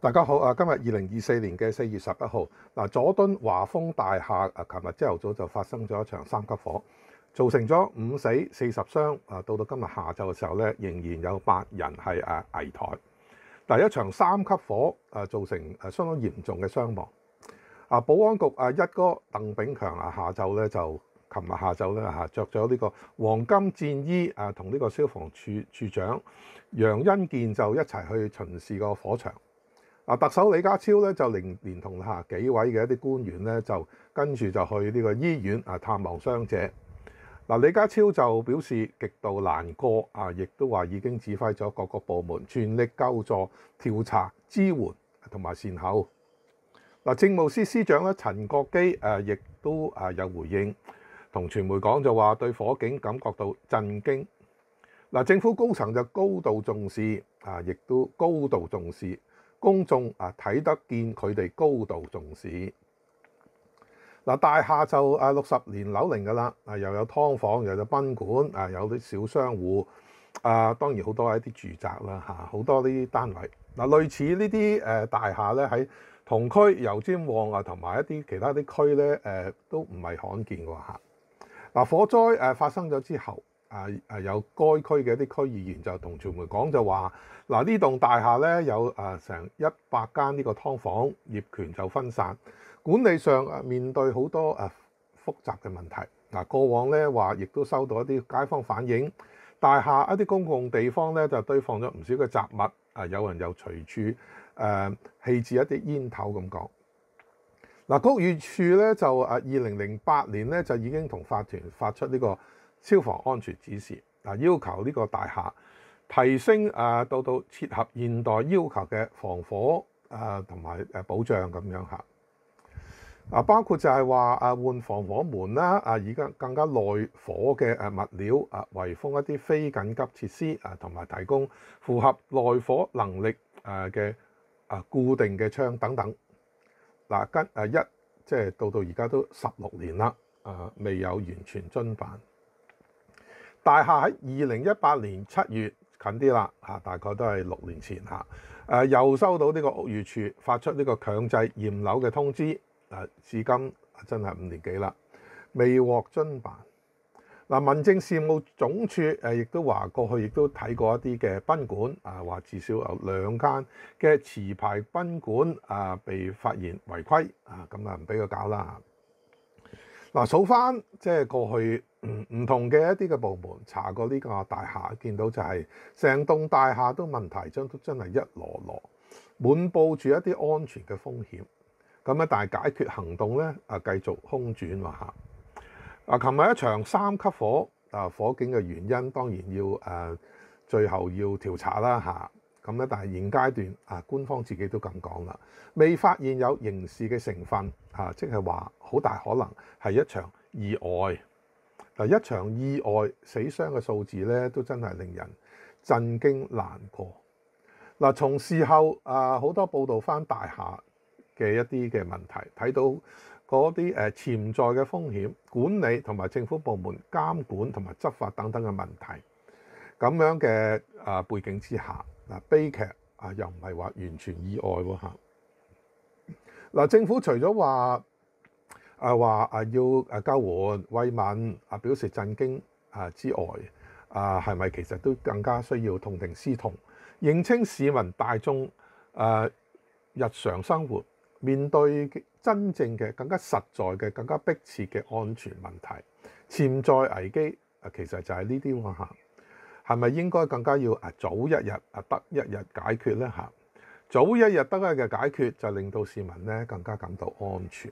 大家好啊！今日二零二四年嘅四月十一號，嗱，佐敦華豐大廈啊，琴日朝頭早就發生咗一場三級火，造成咗五死四十傷啊！到到今日下晝嘅時候咧，仍然有八人係啊危台。嗱，一場三級火啊，造成誒相當嚴重嘅傷亡啊！保安局啊，一哥鄧炳強啊，下晝咧就琴日下晝咧嚇着咗呢個黃金戰衣啊，同呢個消防處處長楊恩健就一齊去巡視個火場。特首李家超咧就連連同下幾位嘅一啲官員咧，就跟住就去呢個醫院啊探望傷者。嗱，李家超就表示極度難過啊，亦都話已經指揮咗各個部門全力救助、調查、支援同埋善後。嗱，政務司司長咧陳國基誒，亦都啊有回應，同傳媒講就話對火警感覺到震驚。嗱，政府高層就高度重視啊，亦都高度重視。公眾啊睇得見佢哋高度重視。嗱大廈就啊六十年樓齡㗎啦，啊又有㓥房又有賓館，啊有啲小商户，啊當然好多一啲住宅啦嚇，好多呢啲單位。嗱類似呢啲誒大廈咧喺同區油尖旺啊同埋一啲其他啲區咧誒都唔係罕見喎嚇。嗱火災誒發生咗之後。啊啊！有該區嘅一啲區議員就同傳媒講就話：嗱，呢棟大廈咧有啊成一百間呢個㓥房，業權就分散，管理上啊面對好多啊複雜嘅問題。嗱，過往咧話亦都收到一啲街坊反映，大廈一啲公共地方咧就堆放咗唔少嘅雜物，啊有人又隨處誒棄置一啲煙頭咁講。嗱，屋宇署咧就啊二零零八年咧就已經同法團發出呢個。消防安全指示嗱，要求呢個大廈提升啊，到到切合現代要求嘅防火啊，同埋誒保障咁樣嚇啊，包括就係話啊，換防火門啦啊，而家更加耐火嘅誒物料啊，圍封一啲非緊急設施啊，同埋提供符合耐火能力誒嘅啊固定嘅窗等等嗱，跟啊一即係到到而家都十六年啦啊，未有完全遵辦。大廈喺二零一八年七月近啲啦，嚇大概都係六年前嚇，誒又收到呢個屋宇署發出呢個強制驗樓嘅通知，誒至今真係五年幾啦，未獲遵辦。嗱民政事務總署誒亦都話過去亦都睇過一啲嘅賓館，啊話至少有兩間嘅持牌賓館啊被發現違規，啊咁啊唔俾佢搞啦。嗱，數翻即係過去唔唔同嘅一啲嘅部門查過呢個大廈，見到就係成棟大廈都問題，真真係一箩箩，滿布住一啲安全嘅風險。咁啊，但係解決行動咧，啊繼續空轉喎嚇。啊，琴日一場三級火，啊火警嘅原因當然要誒最後要調查啦嚇。咁咧，但係現階段啊，官方自己都咁講啦，未發現有刑事嘅成分啊，即係話好大可能係一場意外嗱。一場意外死傷嘅數字咧，都真係令人震驚難過嗱。從事後啊，好多報道翻大廈嘅一啲嘅問題，睇到嗰啲誒潛在嘅風險管理同埋政府部門監管同埋執法等等嘅問題，咁樣嘅啊背景之下。嗱悲劇啊，又唔係話完全意外喎嚇！嗱，政府除咗話啊話啊要啊交換慰問啊表示震驚啊之外，啊係咪其實都更加需要痛定思痛，認清市民大眾誒日常生活面對真正嘅更加實在嘅更加迫切嘅安全問題，潛在危機啊，其實就係呢啲喎係咪應該更加要啊早一日啊得一日解決呢？嚇？早一日得一日解決就令到市民咧更加感到安全。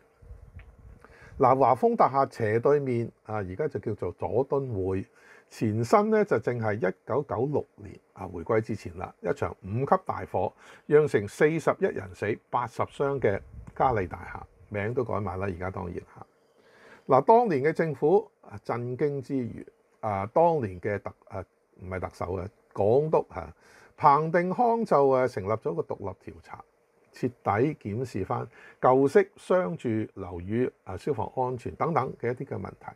嗱，華豐大廈斜對面啊，而家就叫做佐敦會，前身咧就正係一九九六年啊，回歸之前啦，一場五級大火，釀成四十一人死、八十傷嘅嘉利大廈，名都改埋啦，而家當然嚇。嗱，當年嘅政府啊震驚之餘啊，當年嘅特誒。唔係特首啊，港督啊，彭定康就誒成立咗個獨立調查，徹底檢視翻舊式商住樓宇啊、消防安全等等嘅一啲嘅問題。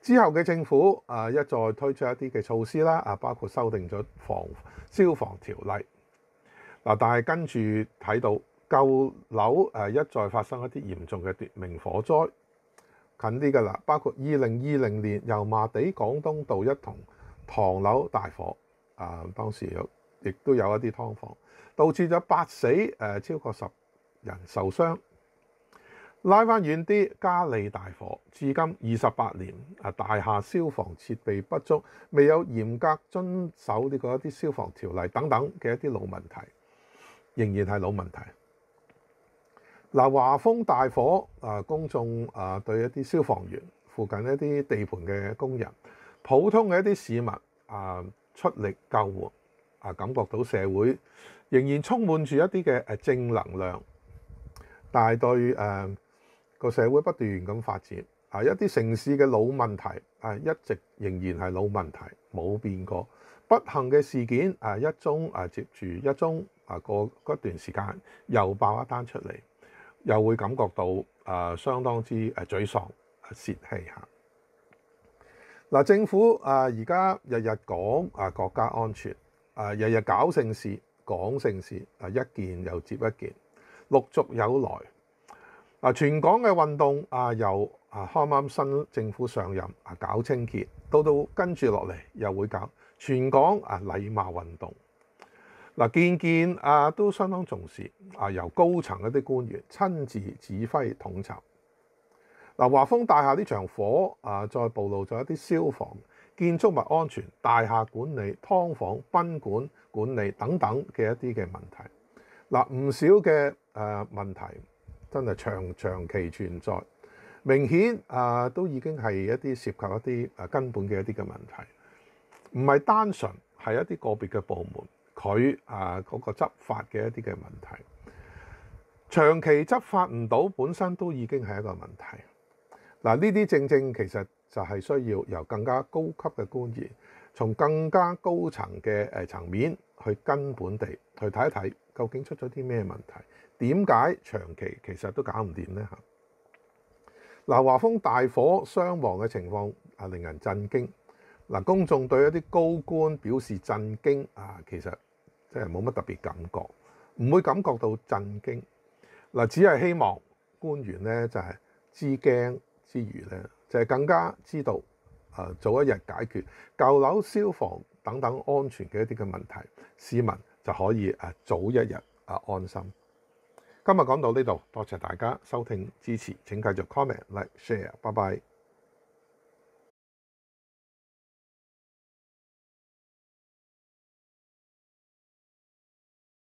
之後嘅政府啊一再推出一啲嘅措施啦，啊包括修訂咗防消防條例嗱，但係跟住睇到舊樓誒一再發生一啲嚴重嘅奪命火災，近啲嘅啦，包括二零二零年油麻地廣東道一同。唐樓大火啊，當時有亦都有一啲湯房，導致咗八死，誒超過十人受傷。拉翻遠啲，嘉利大火至今二十八年啊，大廈消防設備不足，未有嚴格遵守呢個一啲消防條例等等嘅一啲老問題，仍然係老問題。嗱，華豐大火啊，公眾啊對一啲消防員附近一啲地盤嘅工人。普通嘅一啲市民啊，出力救援啊，感覺到社會仍然充滿住一啲嘅誒正能量，但係對誒個社會不斷咁發展啊，一啲城市嘅老問題啊，一直仍然係老問題冇變過，不幸嘅事件啊，一宗啊接住一宗啊，個嗰段時間又爆一單出嚟，又會感覺到啊相當之誒沮喪泄氣嚇。嗱，政府啊，而家日日講啊國家安全，啊日日搞盛事講盛事，啊一件又接一件，陸續有來。啊，全港嘅運動啊，由啊啱啱新政府上任啊搞清潔，到到跟住落嚟又會搞全港啊禮貌運動。嗱，見見啊都相當重視，啊由高層一啲官員親自指揮統籌。嗱，华丰大厦呢场火啊，再暴露咗一啲消防、建筑物安全、大厦管理、汤房宾馆管理等等嘅一啲嘅问题。嗱，唔少嘅诶问题真系长长期存在，明显啊都已经系一啲涉及一啲诶根本嘅一啲嘅问题，唔系单纯系一啲个别嘅部门佢啊嗰个执法嘅一啲嘅问题，长期执法唔到本身都已经系一个问题。嗱，呢啲正正其實就係需要由更加高級嘅官員，從更加高層嘅誒層面去根本地去睇一睇，究竟出咗啲咩問題？點解長期其實都搞唔掂呢？嚇！嗱，華豐大火傷亡嘅情況啊，令人震驚。嗱，公眾對一啲高官表示震驚啊，其實即係冇乜特別感覺，唔會感覺到震驚。嗱，只係希望官員呢，就係知驚。之餘咧，就係更加知道啊，早一日解決舊樓消防等等安全嘅一啲嘅問題，市民就可以啊早一日啊安心。今日講到呢度，多謝大家收聽支持。請繼續 comment、like、share。拜拜。